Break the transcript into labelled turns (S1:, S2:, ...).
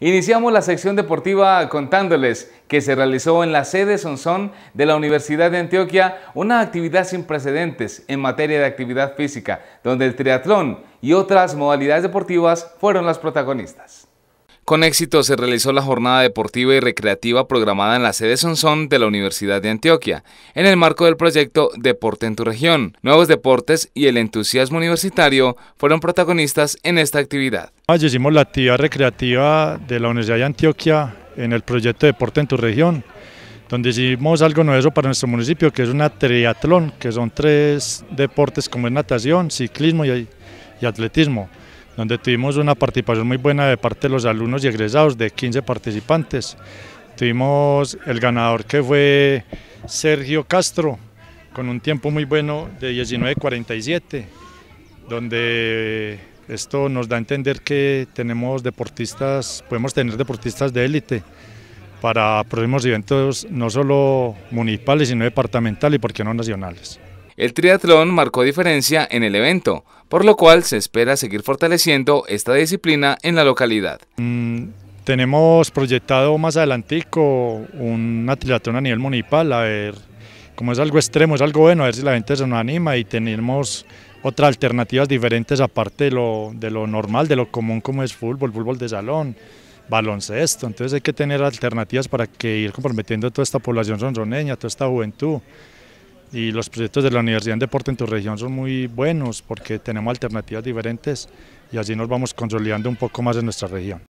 S1: Iniciamos la sección deportiva contándoles que se realizó en la sede Sonsón de la Universidad de Antioquia una actividad sin precedentes en materia de actividad física, donde el triatlón y otras modalidades deportivas fueron las protagonistas. Con éxito se realizó la jornada deportiva y recreativa programada en la sede Sonsón de la Universidad de Antioquia, en el marco del proyecto Deporte en tu región. Nuevos deportes y el entusiasmo universitario fueron protagonistas en esta actividad.
S2: Ah, hicimos la actividad recreativa de la Universidad de Antioquia en el proyecto Deporte en tu región, donde hicimos algo nuevo para nuestro municipio, que es una triatlón, que son tres deportes como es natación, ciclismo y atletismo donde tuvimos una participación muy buena de parte de los alumnos y egresados de 15 participantes. Tuvimos el ganador que fue Sergio Castro, con un tiempo muy bueno de 19.47, donde esto nos da a entender que tenemos deportistas, podemos tener deportistas de élite para próximos eventos no solo municipales, sino departamentales y por qué no nacionales.
S1: El triatlón marcó diferencia en el evento, por lo cual se espera seguir fortaleciendo esta disciplina en la localidad.
S2: Mm, tenemos proyectado más adelante un triatlón a nivel municipal, a ver, como es algo extremo, es algo bueno, a ver si la gente se nos anima y tenemos otras alternativas diferentes aparte de lo, normal, de lo común como es fútbol, fútbol de salón, baloncesto. Entonces hay que tener alternativas para que ir comprometiendo a toda esta población sonroneña, toda esta juventud y los proyectos de la Universidad en Deporte en tu región son muy buenos porque tenemos alternativas diferentes y así nos vamos consolidando un poco más en nuestra región.